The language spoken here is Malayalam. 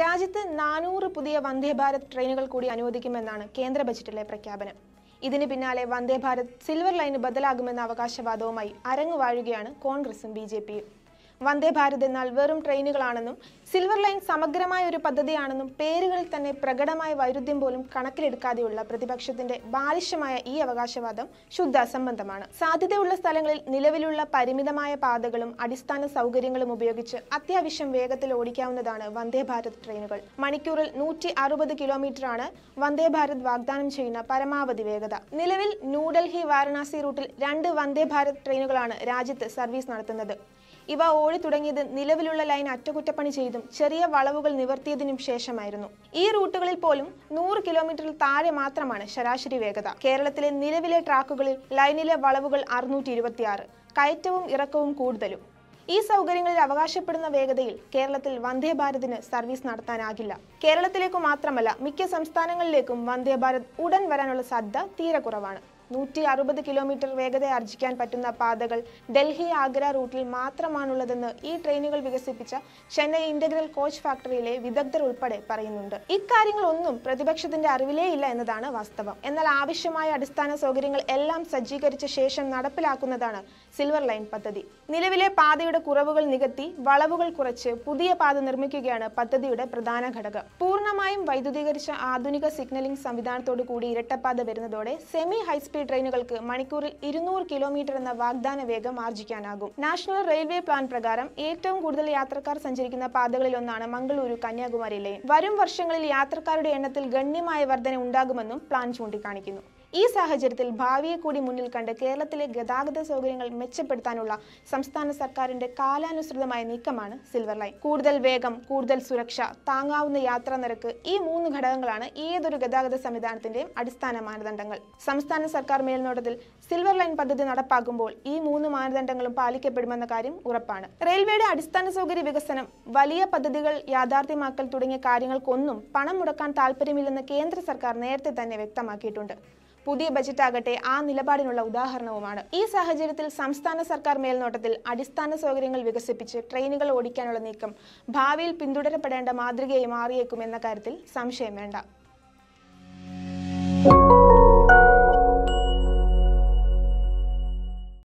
രാജ്യത്ത് നാനൂറ് പുതിയ വന്ദേഭാരത് ട്രെയിനുകൾ കൂടി അനുവദിക്കുമെന്നാണ് കേന്ദ്ര ബജറ്റിലെ പ്രഖ്യാപനം ഇതിന് പിന്നാലെ വന്ദേഭാരത് സിൽവർ ലൈന് ബദലാകുമെന്ന അവകാശവാദവുമായി അരങ്ങുവാഴുകയാണ് കോൺഗ്രസും ബി വന്ദേ ഭാരത് എന്നാൽ വെറും ട്രെയിനുകളാണെന്നും സിൽവർ ലൈൻ സമഗ്രമായ ഒരു പദ്ധതിയാണെന്നും പേരുകളിൽ തന്നെ പ്രകടമായ വൈരുദ്ധ്യം പോലും കണക്കിലെടുക്കാതെയുള്ള പ്രതിപക്ഷത്തിന്റെ ബാലിഷ്യമായ ഈ അവകാശവാദം ശുദ്ധ അസംബന്ധമാണ് സാധ്യതയുള്ള സ്ഥലങ്ങളിൽ നിലവിലുള്ള പരിമിതമായ പാതകളും അടിസ്ഥാന സൗകര്യങ്ങളും ഉപയോഗിച്ച് അത്യാവശ്യം വേഗത്തിൽ ഓടിക്കാവുന്നതാണ് വന്ദേ ഭാരത് ട്രെയിനുകൾ മണിക്കൂറിൽ നൂറ്റി അറുപത് കിലോമീറ്ററാണ് വന്ദേ ഭാരത് വാഗ്ദാനം ചെയ്യുന്ന പരമാവധി വേഗത നിലവിൽ ന്യൂഡൽഹി വാരണാസി റൂട്ടിൽ രണ്ട് വന്ദേ ഭാരത് ട്രെയിനുകളാണ് രാജ്യത്ത് സർവീസ് നടത്തുന്നത് ഇവ ഓടിത്തുടങ്ങിയത് നിലവിലുള്ള ലൈൻ അറ്റകുറ്റപ്പണി ചെയ്തും ചെറിയ വളവുകൾ നിവർത്തിയതിനും ശേഷമായിരുന്നു ഈ റൂട്ടുകളിൽ പോലും നൂറ് കിലോമീറ്ററിൽ താഴെ മാത്രമാണ് ശരാശരി വേഗത കേരളത്തിലെ നിലവിലെ ട്രാക്കുകളിൽ ലൈനിലെ വളവുകൾ അറുന്നൂറ്റി കയറ്റവും ഇറക്കവും കൂടുതലും ഈ സൗകര്യങ്ങളിൽ അവകാശപ്പെടുന്ന വേഗതയിൽ കേരളത്തിൽ വന്ദേ ഭാരതിന് സർവീസ് നടത്താനാകില്ല കേരളത്തിലേക്കു മാത്രമല്ല മിക്ക സംസ്ഥാനങ്ങളിലേക്കും വന്ദേ ഭാരത് ഉടൻ വരാനുള്ള സാധ്യത തീരെ കുറവാണ് നൂറ്റി അറുപത് കിലോമീറ്റർ വേഗത ആർജിക്കാൻ പറ്റുന്ന പാതകൾ ഡൽഹി ആഗ്ര റൂട്ടിൽ മാത്രമാണുള്ളതെന്ന് ഈ ട്രെയിനുകൾ വികസിപ്പിച്ച ചെന്നൈ ഇന്റഗ്രൽ കോച്ച് ഫാക്ടറിയിലെ വിദഗ്ധർ ഉൾപ്പെടെ പറയുന്നുണ്ട് ഇക്കാര്യങ്ങളൊന്നും പ്രതിപക്ഷത്തിന്റെ അറിവിലേ ഇല്ല എന്നതാണ് വാസ്തവം എന്നാൽ ആവശ്യമായ അടിസ്ഥാന സൗകര്യങ്ങൾ എല്ലാം സജ്ജീകരിച്ച ശേഷം നടപ്പിലാക്കുന്നതാണ് സിൽവർ ലൈൻ പദ്ധതി നിലവിലെ പാതയുടെ കുറവുകൾ നികത്തി വളവുകൾ കുറച്ച് പുതിയ പാത നിർമ്മിക്കുകയാണ് പദ്ധതിയുടെ പ്രധാന ഘടകം പൂർണ്ണമായും വൈദ്യുതീകരിച്ച ആധുനിക സിഗ്നലിംഗ് സംവിധാനത്തോടു കൂടി ഇരട്ടപ്പാത വരുന്നതോടെ സെമി ഹൈസ്പീഡ് ട്രെയിനുകൾക്ക് മണിക്കൂറിൽ ഇരുന്നൂറ് കിലോമീറ്റർ എന്ന വാഗ്ദാന വേഗം ആർജിക്കാനാകും നാഷണൽ റെയിൽവേ പ്ലാൻ പ്രകാരം ഏറ്റവും കൂടുതൽ യാത്രക്കാർ സഞ്ചരിക്കുന്ന പാതകളിലൊന്നാണ് മംഗളൂരു കന്യാകുമാരി ലൈൻ വരും വർഷങ്ങളിൽ യാത്രക്കാരുടെ എണ്ണത്തിൽ ഗണ്യമായ വർധന ഉണ്ടാകുമെന്നും പ്ലാൻ ചൂണ്ടിക്കാണിക്കുന്നു ഈ സാഹചര്യത്തിൽ ഭാവിയെ കൂടി മുന്നിൽ കണ്ട് കേരളത്തിലെ ഗതാഗത സൗകര്യങ്ങൾ മെച്ചപ്പെടുത്താനുള്ള സംസ്ഥാന സർക്കാരിന്റെ കാലാനുസൃതമായ നീക്കമാണ് സിൽവർ ലൈൻ കൂടുതൽ വേഗം കൂടുതൽ സുരക്ഷ താങ്ങാവുന്ന യാത്രാ നിരക്ക് ഈ മൂന്ന് ഘടകങ്ങളാണ് ഏതൊരു ഗതാഗത സംവിധാനത്തിന്റെയും അടിസ്ഥാന മാനദണ്ഡങ്ങൾ സംസ്ഥാന സർക്കാർ മേൽനോട്ടത്തിൽ സിൽവർ ലൈൻ പദ്ധതി നടപ്പാക്കുമ്പോൾ ഈ മൂന്ന് മാനദണ്ഡങ്ങളും പാലിക്കപ്പെടുമെന്ന കാര്യം ഉറപ്പാണ് റെയിൽവേയുടെ അടിസ്ഥാന സൗകര്യ വികസനം വലിയ പദ്ധതികൾ യാഥാർത്ഥ്യമാക്കൽ തുടങ്ങിയ കാര്യങ്ങൾക്കൊന്നും പണം മുടക്കാൻ താല്പര്യമില്ലെന്ന് കേന്ദ്ര സർക്കാർ നേരത്തെ തന്നെ വ്യക്തമാക്കിയിട്ടുണ്ട് പുതിയ ആകട്ടെ ആ നിലപാടിനുള്ള ഉദാഹരണവുമാണ് ഈ സാഹചര്യത്തിൽ സംസ്ഥാന സർക്കാർ മേൽനോട്ടത്തിൽ അടിസ്ഥാന സൗകര്യങ്ങൾ വികസിപ്പിച്ച് ട്രെയിനുകൾ ഓടിക്കാനുള്ള നീക്കം ഭാവിയിൽ പിന്തുടരപ്പെടേണ്ട മാതൃകയായി മാറിയേക്കും എന്ന കാര്യത്തിൽ സംശയം വേണ്ട